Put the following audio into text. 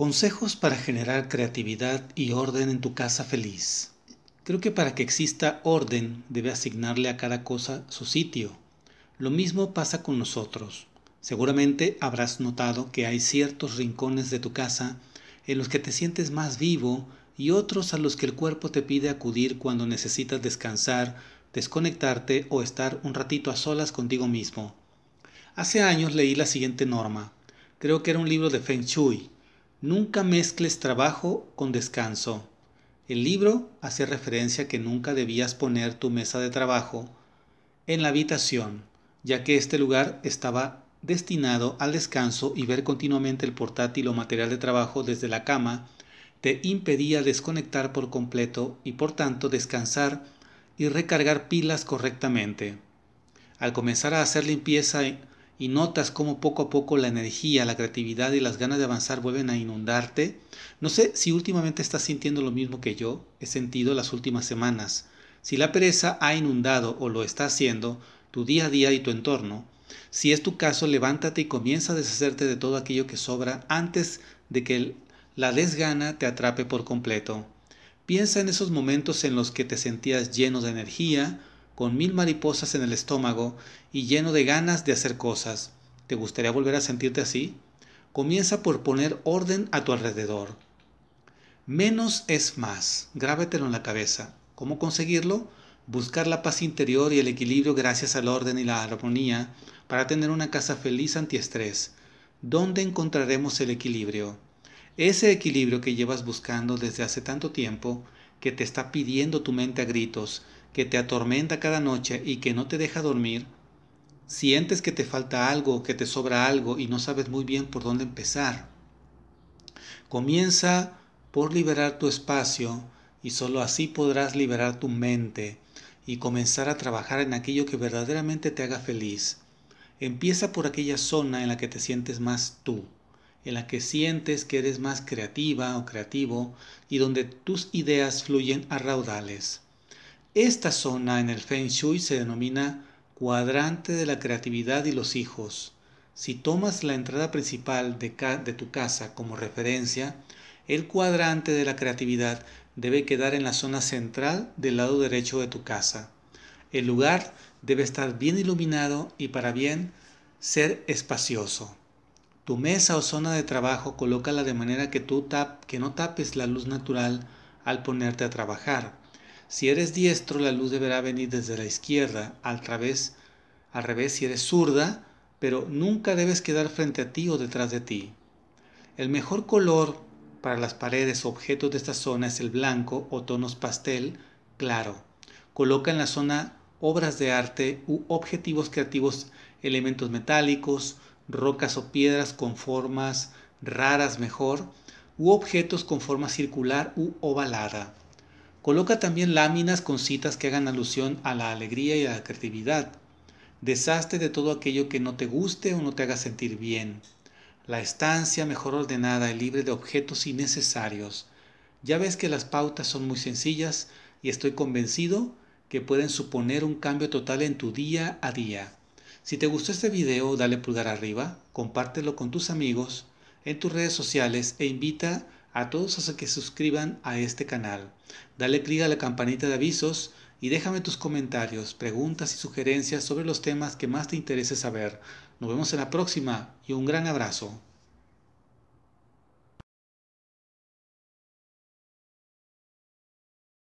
Consejos para generar creatividad y orden en tu casa feliz. Creo que para que exista orden debe asignarle a cada cosa su sitio. Lo mismo pasa con nosotros. Seguramente habrás notado que hay ciertos rincones de tu casa en los que te sientes más vivo y otros a los que el cuerpo te pide acudir cuando necesitas descansar, desconectarte o estar un ratito a solas contigo mismo. Hace años leí la siguiente norma. Creo que era un libro de Feng Shui Nunca mezcles trabajo con descanso. El libro hace referencia que nunca debías poner tu mesa de trabajo en la habitación, ya que este lugar estaba destinado al descanso y ver continuamente el portátil o material de trabajo desde la cama te impedía desconectar por completo y por tanto descansar y recargar pilas correctamente. Al comenzar a hacer limpieza y notas cómo poco a poco la energía, la creatividad y las ganas de avanzar vuelven a inundarte. No sé si últimamente estás sintiendo lo mismo que yo he sentido las últimas semanas. Si la pereza ha inundado o lo está haciendo tu día a día y tu entorno, si es tu caso, levántate y comienza a deshacerte de todo aquello que sobra antes de que la desgana te atrape por completo. Piensa en esos momentos en los que te sentías lleno de energía, con mil mariposas en el estómago y lleno de ganas de hacer cosas. ¿Te gustaría volver a sentirte así? Comienza por poner orden a tu alrededor. Menos es más, Grábetelo en la cabeza. ¿Cómo conseguirlo? Buscar la paz interior y el equilibrio gracias al orden y la armonía para tener una casa feliz antiestrés. ¿Dónde encontraremos el equilibrio? Ese equilibrio que llevas buscando desde hace tanto tiempo, que te está pidiendo tu mente a gritos, que te atormenta cada noche y que no te deja dormir, sientes que te falta algo, que te sobra algo y no sabes muy bien por dónde empezar. Comienza por liberar tu espacio y solo así podrás liberar tu mente y comenzar a trabajar en aquello que verdaderamente te haga feliz. Empieza por aquella zona en la que te sientes más tú, en la que sientes que eres más creativa o creativo y donde tus ideas fluyen a raudales. Esta zona en el Feng Shui se denomina cuadrante de la creatividad y los hijos. Si tomas la entrada principal de, tu casa como referencia, el cuadrante de la creatividad debe quedar en la zona central del lado derecho de tu casa. El lugar debe estar bien iluminado y para bien ser espacioso. Tu mesa o zona de trabajo colócala de manera que, tú que no tapes la luz natural al ponerte a trabajar. Si eres diestro, la luz deberá venir desde la izquierda, al revés, al revés si eres zurda, pero nunca debes quedar frente a ti o detrás de ti. El mejor color para las paredes o objetos de esta zona es el blanco o tonos pastel claro. Coloca en la zona obras de arte u objetivos creativos, elementos metálicos, rocas o piedras con formas raras mejor, u objetos con forma circular u ovalada. Coloca también láminas con citas que hagan alusión a la alegría y a la creatividad. Deshazte de todo aquello que no te guste o no te haga sentir bien. La estancia mejor ordenada y libre de objetos innecesarios. Ya ves que las pautas son muy sencillas y estoy convencido que pueden suponer un cambio total en tu día a día. Si te gustó este video, dale pulgar arriba, compártelo con tus amigos en tus redes sociales e invita a a todos los que suscriban a este canal. Dale clic a la campanita de avisos y déjame tus comentarios, preguntas y sugerencias sobre los temas que más te interese saber. Nos vemos en la próxima y un gran abrazo.